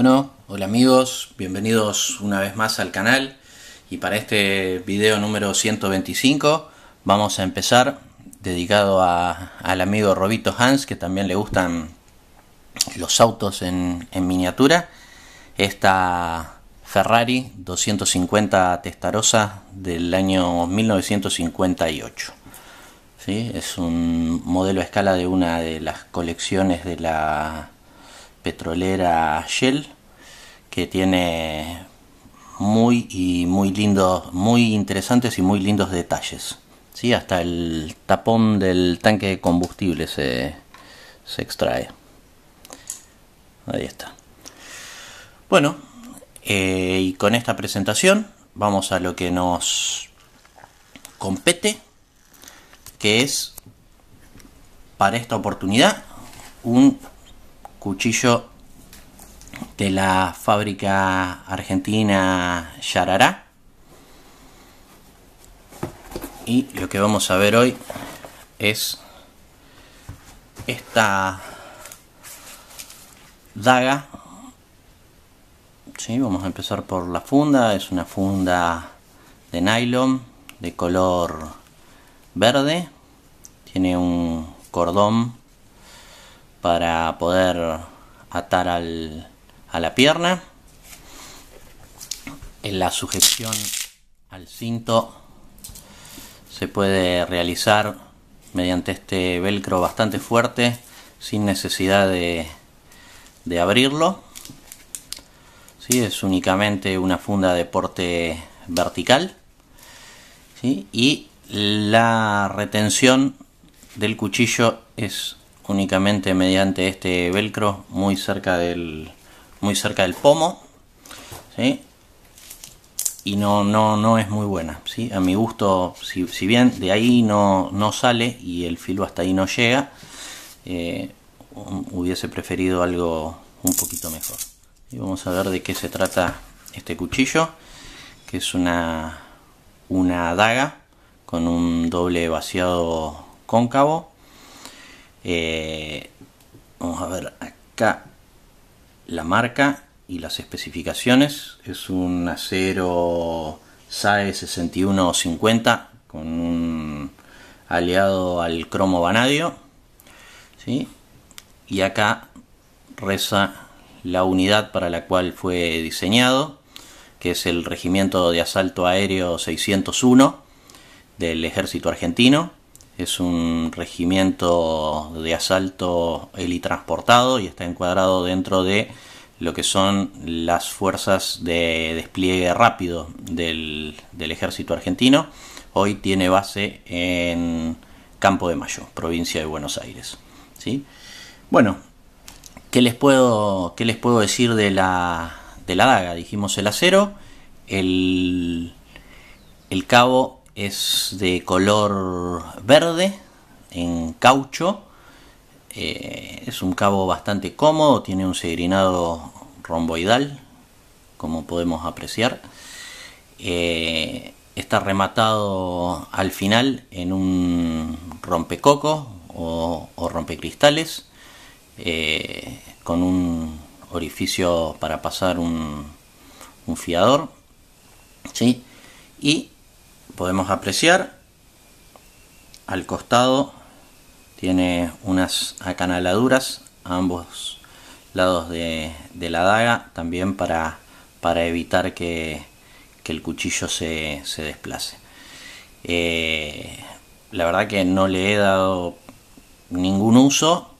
Bueno, hola amigos, bienvenidos una vez más al canal y para este video número 125 vamos a empezar dedicado al amigo Robito Hans que también le gustan los autos en, miniatura esta Ferrari 250 Testarossa del año 1958 ¿Sí? es un modelo a escala de una de las colecciones de la petrolera Shell, que tiene muy y muy lindos, muy interesantes y muy lindos detalles. si Hasta el tapón del tanque de combustible se, extrae. Ahí está. Bueno, eh, y con esta presentación vamos a lo que nos compete, que es para esta oportunidad un cuchillo de la fábrica argentina Yarará. Y lo que vamos a ver hoy es esta daga. Sí, vamos a empezar por la funda. Es una funda de nylon de color verde. Tiene un cordón para poder atar al, a la pierna. En la sujeción al cinto se puede realizar mediante este velcro bastante fuerte sin necesidad de, abrirlo. ¿Sí? Es únicamente una funda de porte vertical. Y la retención del cuchillo es únicamente mediante este velcro muy cerca del, muy cerca del pomo. Y no, no, no es muy buena. ¿sí? A mi gusto, si, bien de ahí no, sale y el filo hasta ahí no llega, eh, hubiese preferido algo un poquito mejor. Y vamos a ver de qué se trata este cuchillo, que es una, una daga con un doble vaciado cóncavo eh, vamos a ver acá la marca y las especificaciones. Es un acero SAE 6150 con un aliado al cromo vanadio. ¿sí? Y acá reza la unidad para la cual fue diseñado, que es el Regimiento de Asalto Aéreo 601 del Ejército Argentino. Es un regimiento de asalto helitransportado y está encuadrado dentro de lo que son las fuerzas de despliegue rápido del, ejército argentino. Hoy tiene base en Campo de Mayo, provincia de Buenos Aires. ¿sí? Bueno, ¿qué les puedo, les puedo decir de la, daga? Dijimos el acero, el, el cabo es de color verde en caucho. Eh, es un cabo bastante cómodo, tiene un segrinado romboidal, como podemos apreciar. Eh, está rematado al final en un rompecoco o, rompecristales eh, con un orificio para pasar un, un fiador. ¿sí? Y podemos apreciar al costado tiene unas acanaladuras a ambos lados de, la daga también para, para evitar que, el cuchillo se, se desplace eh, la verdad que no le he dado ningún uso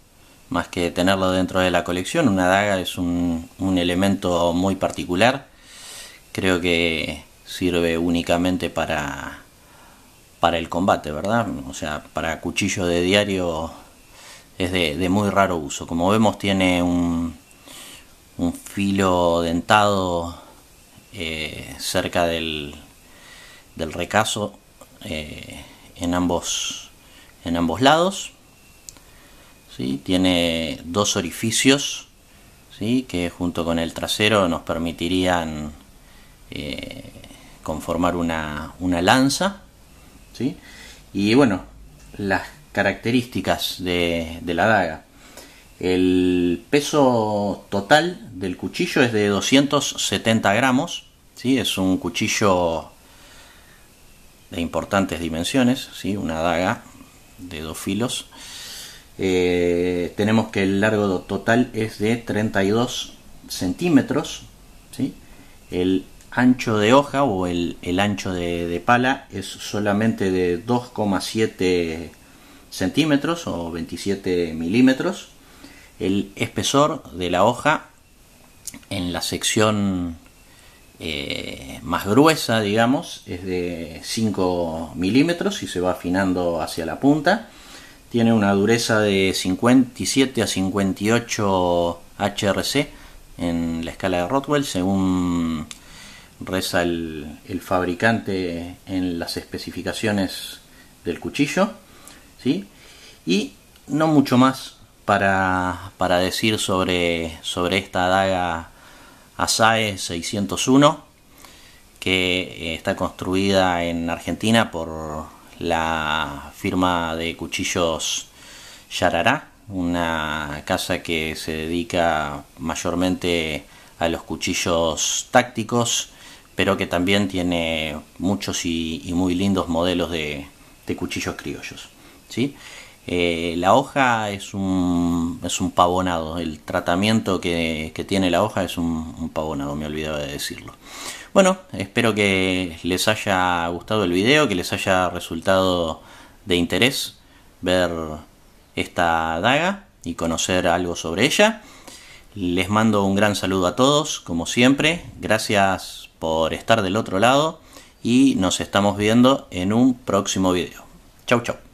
más que tenerlo dentro de la colección una daga es un, un elemento muy particular creo que sirve únicamente para, para el combate, ¿verdad? O sea, para cuchillo de diario es de, muy raro uso. Como vemos tiene un, un filo dentado eh, cerca del, del recaso eh, en, ambos, en ambos lados. ¿sí? Tiene dos orificios ¿sí? que junto con el trasero nos permitirían eh, conformar una, una lanza. ¿sí? Y bueno, las características de, la daga. El peso total del cuchillo es de 270 gramos. ¿sí? Es un cuchillo de importantes dimensiones, ¿sí? una daga de dos filos. Eh, tenemos que el largo total es de 32 centímetros. ¿sí? El ancho de hoja o el, ancho de, pala es solamente de 2,7 centímetros o 27 milímetros. El espesor de la hoja en la sección eh, más gruesa, digamos, es de 5 milímetros y se va afinando hacia la punta. Tiene una dureza de 57 a 58 HRC en la escala de Rothwell según reza el, fabricante en las especificaciones del cuchillo. ¿sí? Y no mucho más para, decir sobre, sobre esta daga Asae 601 que eh, está construida en Argentina por la firma de cuchillos Yarará, una casa que se dedica mayormente a los cuchillos tácticos pero que también tiene muchos y, muy lindos modelos de, cuchillos criollos. ¿sí? Eh, la hoja es un, es pavonado, el tratamiento que, tiene la hoja es un, un, pavonado, me olvidaba de decirlo. Bueno, espero que les haya gustado el video, que les haya resultado de interés ver esta daga y conocer algo sobre ella. Les mando un gran saludo a todos, como siempre. Gracias por estar del otro lado y nos estamos viendo en un próximo video. Chau, chau.